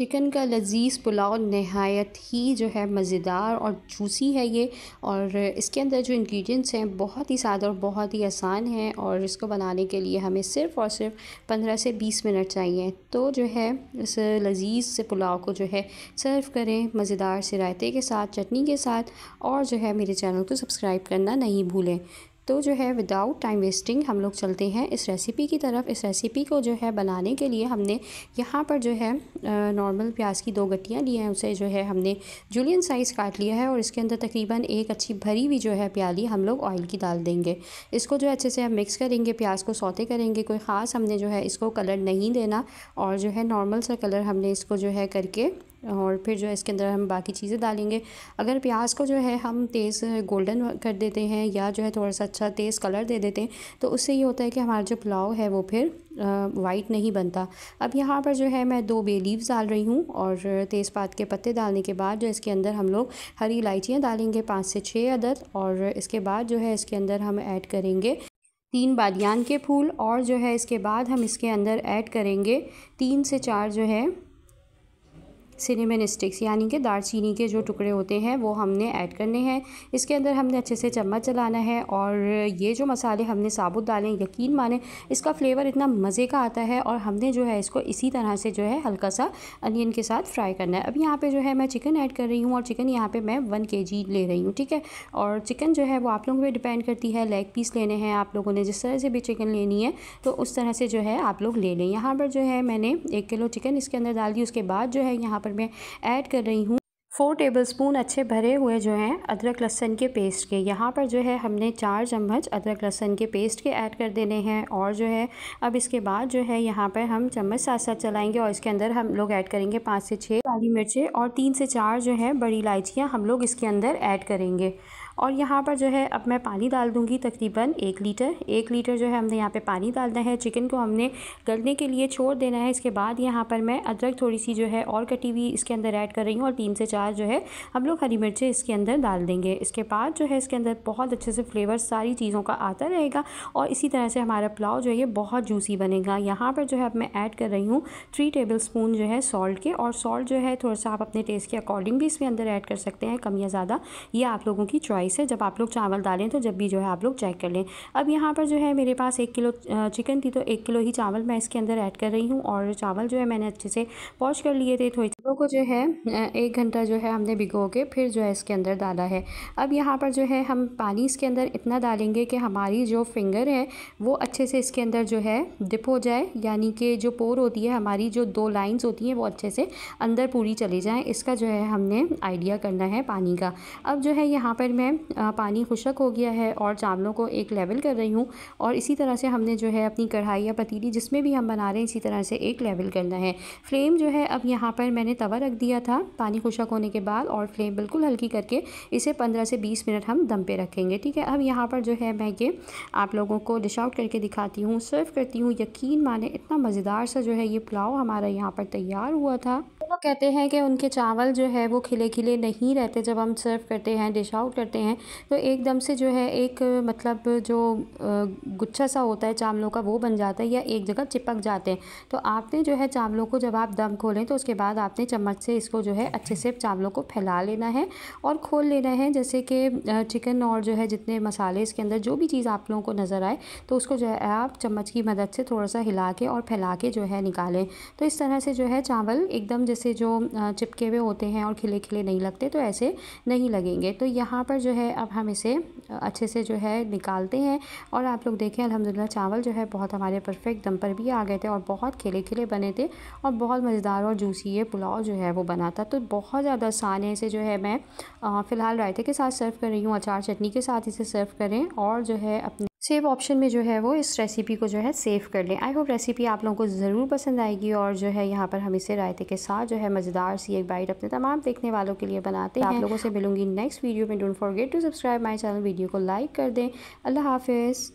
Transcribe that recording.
chicken का लजीज़ पुलाव नहायत ही जो है मज़ेदार और जूसी है ये और इसके अंदर जो इंग्रेडिएंट्स हैं बहुत ही सादा और बहुत ही आसान है और इसको बनाने के लिए हमें सिर्फ़ और सिर्फ पंद्रह से बीस मिनट चाहिए तो जो है इस लजीज़ से पुलाव को जो है सर्व करें मज़ेदार से रायते के साथ चटनी के साथ और जो है मेरे चैनल को सब्सक्राइब करना नहीं भूलें तो जो है विदाउट टाइम वेस्टिंग हम लोग चलते हैं इस रेसिपी की तरफ इस रेसिपी को जो है बनाने के लिए हमने यहाँ पर जो है नॉर्मल प्याज की दो गट्टियाँ ली हैं उसे जो है हमने जूलियन साइज़ काट लिया है और इसके अंदर तकरीबन एक अच्छी भरी हुई जो है प्याली हम लोग ऑयल की डाल देंगे इसको जो है अच्छे से हम मिक्स करेंगे प्याज को सौते करेंगे कोई ख़ास हमने जो है इसको कलर नहीं देना और जो है नॉर्मल सा कलर हमने इसको जो है करके और फिर जो है इसके अंदर हम बाकी चीज़ें डालेंगे अगर प्याज को जो है हम तेज़ गोल्डन कर देते हैं या जो है थोड़ा सा अच्छा तेज़ कलर दे देते हैं तो उससे ये होता है कि हमारा जो पुलाव है वो फिर वाइट नहीं बनता अब यहाँ पर जो है मैं दो बे लीव्स डाल रही हूँ और तेज़पात के पत्ते डालने के बाद जो इसके अंदर हम लोग हरी इलायचियाँ डालेंगे पाँच से छः अदद और इसके बाद जो है इसके अंदर हम ऐड करेंगे तीन बादियान के फूल और जो है इसके बाद हम इसके अंदर ऐड करेंगे तीन से चार जो है सिनेमन स्टिक्स यानी कि दालचीनी के जो टुकड़े होते हैं वो हमने ऐड करने हैं इसके अंदर हमने अच्छे से चम्मच चलाना है और ये जो मसाले हमने साबुत डालें यकीन माने इसका फ्लेवर इतना मज़े का आता है और हमने जो है इसको इसी तरह से जो है हल्का सा अनियन के साथ फ्राई करना है अब यहाँ पर जो है मैं चिकन ऐड कर रही हूँ और चिकन यहाँ पर मैं वन के ले रही हूँ ठीक है और चिकन जो है वो आप लोगों पर डिपेंड करती है लेग पीस लेने हैं आप लोगों ने जिस तरह से भी चिकन लेनी है तो उस तरह से जो है आप लोग ले लें यहाँ पर जो है मैंने एक किलो चिकन इसके अंदर डाल दी उसके बाद जो है यहाँ पर पर मैं ऐड कर रही हूँ फ़ोर टेबलस्पून अच्छे भरे हुए जो हैं अदरक लहसन के पेस्ट के यहाँ पर जो है हमने चार चम्मच अदरक लहसन के पेस्ट के ऐड कर देने हैं और जो है अब इसके बाद जो है यहाँ पर हम चम्मच साथ साथ चलाएंगे और इसके अंदर हम लोग ऐड करेंगे पाँच से छः काली मिर्चें और तीन से चार जो है बड़ी इलायचियाँ हम लोग इसके अंदर ऐड करेंगे और यहाँ पर जो है अब मैं पानी डाल दूँगी तकरीबन एक लीटर एक लीटर जो है हमने यहाँ पे पानी डालना है चिकन को हमने गलने के लिए छोड़ देना है इसके बाद यहाँ पर मैं अदरक थोड़ी सी जो है और कटी हुई इसके अंदर ऐड कर रही हूँ और तीन से चार जो है हम लोग हरी मिर्चें इसके अंदर डाल देंगे इसके बाद जो है इसके अंदर बहुत अच्छे से फ्लेवर सारी चीज़ों का आता रहेगा और इसी तरह से हमारा पुलाव जो है बहुत जूसी बनेगा यहाँ पर जो है अब मैं ऐड कर रही हूँ थ्री टेबल स्पून जो है सॉल्ट के और सॉल्ट जो है थोड़ा सा आप अपने टेस्ट के अकॉर्डिंग भी इसमें अंदर ऐड कर सकते हैं कम या ज़्यादा ये आप लोगों की चॉइस राइस है जब आप लोग चावल डालें तो जब भी जो है आप लोग चेक कर लें अब यहाँ पर जो है मेरे पास एक किलो चिकन थी तो एक किलो ही चावल मैं इसके अंदर ऐड कर रही हूँ और चावल जो है मैंने अच्छे से वॉश कर लिए थे थोड़ी चावलों को तो जो है एक घंटा जो है हमने भिगो के फिर जो है इसके अंदर डाला है अब यहाँ पर जो है हम पानी इसके अंदर इतना डालेंगे कि हमारी जो फिंगर है वो अच्छे से इसके अंदर जो है डिप हो जाए यानी कि जो पोर होती है हमारी जो दो लाइंस होती हैं वो अच्छे से अंदर पूरी चली जाएँ इसका जो है हमने आइडिया करना है पानी का अब जो है यहाँ पर मैं पानी खुशक हो गया है और चावलों को एक लेवल कर रही हूँ और इसी तरह से हमने जो है अपनी कढ़ाई या पतीली जिसमें भी हम बना रहे हैं इसी तरह से एक लेवल करना है फ्लेम जो है अब यहाँ पर मैंने तवा रख दिया था पानी खुशक होने के बाद और फ्लेम बिल्कुल हल्की करके इसे पंद्रह से बीस मिनट हम दम पर रखेंगे ठीक है अब यहाँ पर जो है मैं ये आप लोगों को डिश आउट करके दिखाती हूँ सर्व करती हूँ यकीन माने इतना मज़ेदार सा जो है ये पुलाव हमारा यहाँ पर तैयार हुआ था कहते हैं कि उनके चावल जो है वो खिले खिले नहीं रहते जब हम सर्व करते हैं डिश आउट करते हैं तो एकदम से जो है एक मतलब जो गुच्छा सा होता है चावलों का वो बन जाता है या एक जगह चिपक जाते हैं तो आपने जो है चावलों को जब आप दम खोलें तो उसके बाद आपने चम्मच से इसको जो है अच्छे से चावलों को फैला लेना है और खोल लेना है जैसे कि चिकन और जो है जितने मसाले इसके अंदर जो भी चीज़ आप लोगों को नज़र आए तो उसको जो है आप चम्मच की मदद से थोड़ा सा हिला के और फैला के जो है निकालें तो इस तरह से जो है चावल एकदम जैसे से जो चिपके हुए होते हैं और खिले खिले नहीं लगते तो ऐसे नहीं लगेंगे तो यहाँ पर जो है अब हम इसे अच्छे से जो है निकालते हैं और आप लोग देखें अलहमदिल्ला चावल जो है बहुत हमारे परफेक्ट दम पर भी आ गए थे और बहुत खिले खिले बने थे और बहुत मज़ेदार और जूसी ये पुलाव जो है वो बना था तो बहुत ज़्यादा आसान है इसे जो है मैं फ़िलहाल रायते के साथ सर्व कर रही हूँ अचार चटनी के साथ इसे सर्व करें और जो है अपने सेव ऑप्शन में जो है वो इस रेसिपी को जो है सेव कर लें आई होप रेसिपी आप लोगों को ज़रूर पसंद आएगी और जो है यहाँ पर हम इसे रायते के साथ जो है मज़ेदार सी एक बाइट अपने तमाम देखने वालों के लिए बनाते हैं आप लोगों से मिलूंगी नेक्स्ट वीडियो में don't forget to subscribe my channel video को लाइक कर दें अल्लाह हाफिज़